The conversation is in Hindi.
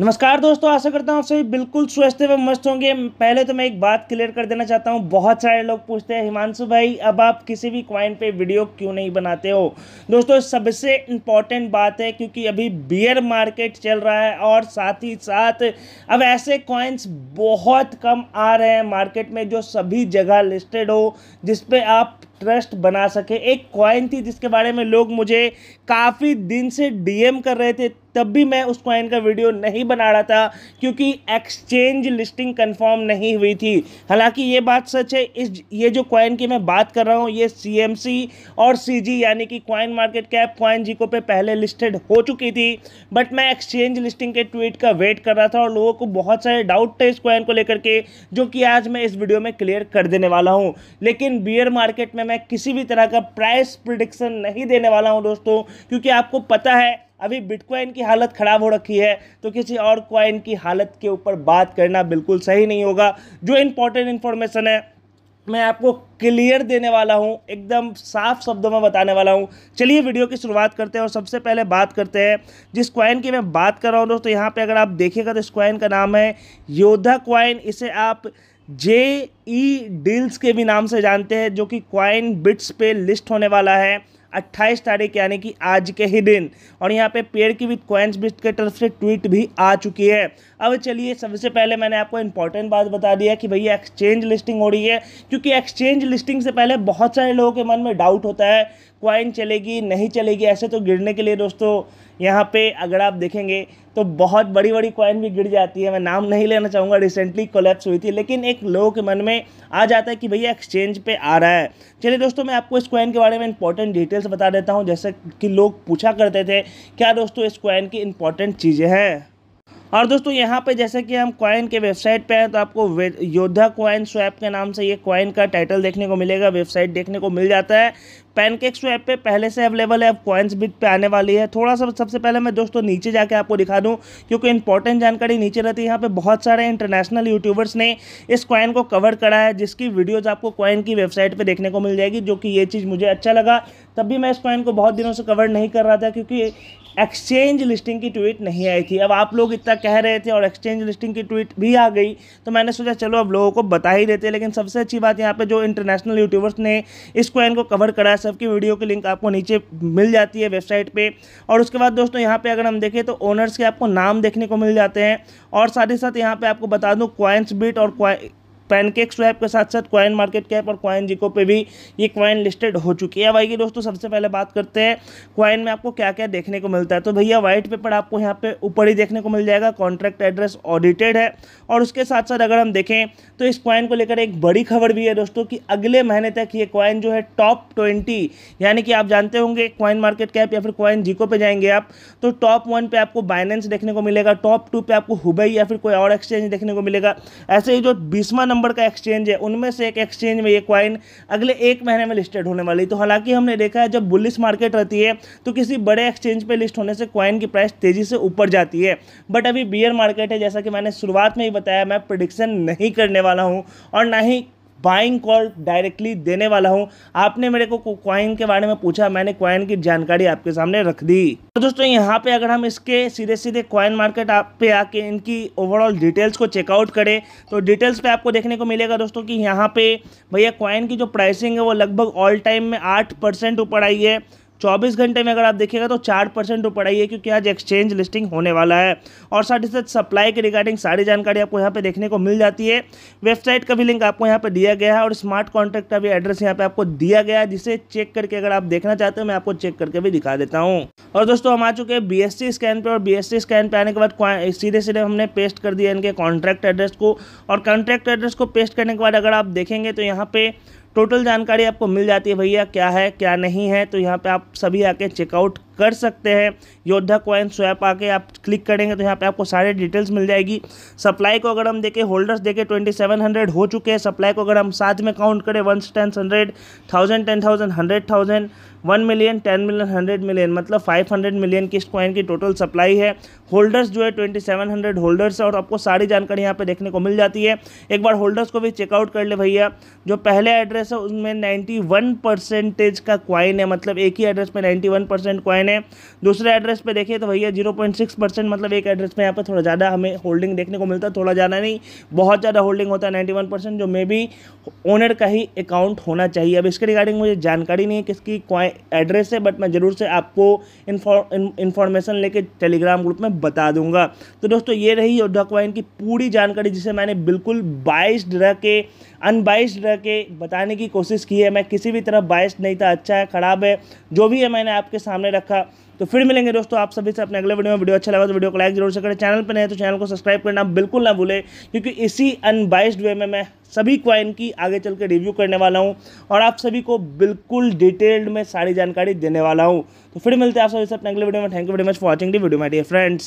नमस्कार दोस्तों आशा करता हूँ आप सभी बिल्कुल स्वस्थ एवं मस्त होंगे पहले तो मैं एक बात क्लियर कर देना चाहता हूँ बहुत सारे लोग पूछते हैं हिमांशु भाई अब आप किसी भी क्वाइन पे वीडियो क्यों नहीं बनाते हो दोस्तों सबसे इम्पॉर्टेंट बात है क्योंकि अभी बियर मार्केट चल रहा है और साथ ही साथ अब ऐसे कॉइन्स बहुत कम आ रहे हैं मार्केट में जो सभी जगह लिस्टेड हो जिसपे आप ट्रस्ट बना सके एक कॉइन थी जिसके बारे में लोग मुझे काफ़ी दिन से डीएम कर रहे थे तब भी मैं उस कॉइन का वीडियो नहीं बना रहा था क्योंकि एक्सचेंज लिस्टिंग कंफर्म नहीं हुई थी हालांकि ये बात सच है इस ये जो कॉइन की मैं बात कर रहा हूँ ये सी और सी यानी कि कॉइन मार्केट कैप कॉइन जीको पे पहले लिस्टेड हो चुकी थी बट मैं एक्सचेंज लिस्टिंग के ट्वीट का वेट कर रहा था और लोगों को बहुत सारे डाउट थे इस कॉइन को लेकर के जो कि आज मैं इस वीडियो में क्लियर कर देने वाला हूँ लेकिन बियर मार्केट में मैं किसी भी तरह का प्राइस प्रिडिक्शन नहीं देने वाला हूँ दोस्तों क्योंकि आपको पता है अभी बिटकॉइन की हालत ख़राब हो रखी है तो किसी और कॉइन की हालत के ऊपर बात करना बिल्कुल सही नहीं होगा जो इम्पोर्टेंट इन्फॉर्मेशन है मैं आपको क्लियर देने वाला हूँ एकदम साफ शब्दों में बताने वाला हूँ चलिए वीडियो की शुरुआत करते हैं और सबसे पहले बात करते हैं जिस क्वाइन की मैं बात कर रहा हूँ दोस्तों यहाँ पे अगर आप देखिएगा तो इस क्वाइन का नाम है योद्धा क्वाइन इसे आप जे ई डील्स के भी नाम से जानते हैं जो कि क्वाइन बिट्स पे लिस्ट होने वाला है 28 तारीख यानी कि आज के ही दिन और यहाँ पे पेड़ की विथ क्वेंस बिस्ट के तरफ से ट्वीट भी आ चुकी है अब चलिए सबसे पहले मैंने आपको इंपॉर्टेंट बात बता दिया कि भैया एक्सचेंज लिस्टिंग हो रही है क्योंकि एक्सचेंज लिस्टिंग से पहले बहुत सारे लोगों के मन में डाउट होता है क्वाइन चलेगी नहीं चलेगी ऐसे तो गिरने के लिए दोस्तों यहाँ पे अगर आप देखेंगे तो बहुत बड़ी बड़ी क्वाइन भी गिर जाती है मैं नाम नहीं लेना चाहूँगा रिसेंटली कोलेप्स हुई थी लेकिन एक लोगों के मन में आ जाता है कि भैया एक्सचेंज पे आ रहा है चलिए दोस्तों मैं आपको इस क्वाइन के बारे में इंपॉर्टेंट डिटेल्स बता देता हूँ जैसे कि लोग पूछा करते थे क्या दोस्तों इस क्वाइन की इंपॉर्टेंट चीज़ें हैं और दोस्तों यहाँ पे जैसे कि हम कॉइन के वेबसाइट पे हैं तो आपको योद्धा कॉइन स्वैप के नाम से ये कॉइन का टाइटल देखने को मिलेगा वेबसाइट देखने को मिल जाता है पैनकेक स्वैप पे पहले से अवेलेबल है अब कॉइन्स बिट पे आने वाली है थोड़ा सा सबसे पहले मैं दोस्तों नीचे जाके आपको दिखा दूँ क्योंकि इंपॉर्टेंट जानकारी नीचे रहती है यहाँ पर बहुत सारे इंटरनेशनल यूट्यूबर्स ने इस कॉइन को कवर करा है जिसकी वीडियोज़ आपको कॉइन की वेबसाइट पर देखने को मिल जाएगी जो कि ये चीज़ मुझे अच्छा लगा तब भी मैं इस कॉइन को बहुत दिनों से कवर नहीं कर रहा था क्योंकि एक्सचेंज लिस्टिंग की ट्वीट नहीं आई थी अब आप लोग इतना कह रहे थे और एक्सचेंज लिस्टिंग की ट्वीट भी आ गई तो मैंने सोचा चलो अब लोगों को बता ही देते लेकिन सबसे अच्छी बात यहाँ पे जो इंटरनेशनल यूट्यूबर्स ने इस कॉइन को कवर करा है सबकी वीडियो की लिंक आपको नीचे मिल जाती है वेबसाइट पर और उसके बाद दोस्तों यहाँ पर अगर हम देखें तो ओनर्स के आपको नाम देखने को मिल जाते हैं और साथ ही साथ यहाँ पर आपको बता दूँ क्वाइंस बिट और पैनकेक स्वैप के साथ साथ क्वाइन मार्केट कैप और क्वाइन जिको पे भी ये क्वाइन लिस्टेड हो चुकी है भाई की दोस्तों सबसे पहले बात करते हैं क्वाइन में आपको क्या क्या देखने को मिलता है तो भैया व्हाइट पेपर आपको यहाँ पे ऊपर ही देखने को मिल जाएगा कॉन्ट्रैक्ट एड्रेस ऑडिटेड है और उसके साथ साथ अगर हम देखें तो इस क्वाइन को लेकर एक बड़ी खबर भी है दोस्तों कि अगले महीने तक ये क्वाइन जो है टॉप ट्वेंटी यानी कि आप जानते होंगे क्वाइन मार्केट कैप या फिर क्वाइन जिको पे जाएंगे आप तो टॉप वन पे आपको बाइनेंस देखने को मिलेगा टॉप टू पर आपको हुबई या फिर कोई और एक्सचेंज देखने को मिलेगा ऐसे ही जो बीसवा नंबर का एक्सचेंज है उनमें से एक एक्सचेंज में ये क्वाइन अगले एक महीने में लिस्टेड होने वाली तो हालांकि हमने देखा है जब बुलिस मार्केट रहती है तो किसी बड़े एक्सचेंज पर लिस्ट होने से क्वाइन की प्राइस तेज़ी से ऊपर जाती है बट अभी बियर मार्केट है जैसा कि मैंने शुरुआत में ही बताया मैं प्रडिक्शन नहीं करने वाला हूँ और ना ही बाइंग कॉल डायरेक्टली देने वाला हूँ आपने मेरे को क्वाइन के बारे में पूछा मैंने क्वाइन की जानकारी आपके सामने रख दी तो दोस्तों यहाँ पे अगर हम इसके सीधे सीधे क्वाइन मार्केट आप पे आके इनकी ओवरऑल डिटेल्स को चेकआउट करें तो डिटेल्स पे आपको देखने को मिलेगा दोस्तों कि यहाँ पे भैया क्वाइन की जो प्राइसिंग है वो लगभग ऑल टाइम में आठ परसेंट ऊपर आई है चौबीस घंटे में अगर आप देखिएगा तो चार परसेंट ऊपर आई है क्योंकि आज एक्सचेंज लिस्टिंग होने वाला है और साथ ही साथ सप्लाई के रिगार्डिंग सारी जानकारी आपको यहाँ पे देखने को मिल जाती है वेबसाइट का भी लिंक आपको यहाँ पे दिया गया है और स्मार्ट कॉन्ट्रैक्ट का भी एड्रेस यहाँ पे आपको दिया गया है जिसे चेक करके अगर आप देखना चाहते हो मैं आपको चेक करके भी दिखा देता हूँ और दोस्तों हम आ चुके हैं बी स्कैन पर और बी स्कैन पर आने के बाद सीधे सीधे हमने पेस्ट कर दिया इनके कॉन्ट्रैक्ट एड्रेस को और कॉन्ट्रैक्ट एड्रेस को पेस्ट करने के बाद अगर आप देखेंगे तो यहाँ पे टोटल जानकारी आपको मिल जाती है भैया क्या है क्या नहीं है तो यहाँ पे आप सभी आके चेकआउट कर सकते हैं योद्धा कॉइन स्वैप आके आप क्लिक करेंगे तो यहाँ पे आपको सारे डिटेल्स मिल जाएगी सप्लाई को अगर हम देखें होल्डर्स देखें ट्वेंटी सेवन हंड्रेड हो चुके हैं सप्लाई को अगर हम साथ में काउंट करें one ten hundred thousand ten thousand hundred thousand one million ten million hundred million मतलब फाइव हंड्रेड मिलियन की इस कॉइन की टोटल सप्लाई है होल्डर्स जो है ट्वेंटी सेवन हंड्रेड होल्डर्स है और आपको सारी जानकारी यहाँ पे देखने को मिल जाती है एक बार होल्डर्स को भी चेकआउट कर ले भैया जो पहले एड्रेस है उसमें नाइन्टी वन परसेंटेज का क्वाइन है मतलब एक ही एड्रेस पर नाइन्टी वन परसेंट क्वाइन मैंने दूसरे एड्रेस पे देखिए तो भैया जीरो पॉइंट सिक्स परसेंट मतलब एक एड्रेस पे यहाँ पे थोड़ा ज़्यादा हमें होल्डिंग देखने को मिलता है थोड़ा ज़्यादा नहीं बहुत ज़्यादा होल्डिंग होता है नाइन्टी जो मे बी ओनर का ही अकाउंट होना चाहिए अब इसके रिगार्डिंग मुझे जानकारी नहीं है किसकी एड्रेस है बट मैं ज़रूर से आपको इन्फॉर्मेशन लेके टेलीग्राम ग्रुप में बता दूंगा तो दोस्तों ये रही योद्धा क्वाइन की पूरी जानकारी जिसे मैंने बिल्कुल बाइस्ड रह के अनबाइस्ड रह के बताने की कोशिश की है मैं किसी भी तरह बाइस्ड नहीं था अच्छा है ख़राब है जो भी है मैंने आपके सामने रखा था तो फिर मिलेंगे दोस्तों आप सभी से अपने अगले वीडियो में वीडियो अच्छा लगा तो वीडियो को लाइक जरूर से करें चैनल पर नहीं तो चैनल को सब्सक्राइब करना बिल्कुल ना भूले क्योंकि इसी अनबाइस्ड वे में मैं सभी क्वाइन की आगे चल के रिव्यू करने वाला हूँ और आप सभी को बिल्कुल डिटेल्ड में सारी जानकारी देने वाला हूँ तो फिर मिलते हैं आप सभी से अपने अगले वीडियो में thank you very much for watching the video my dear friends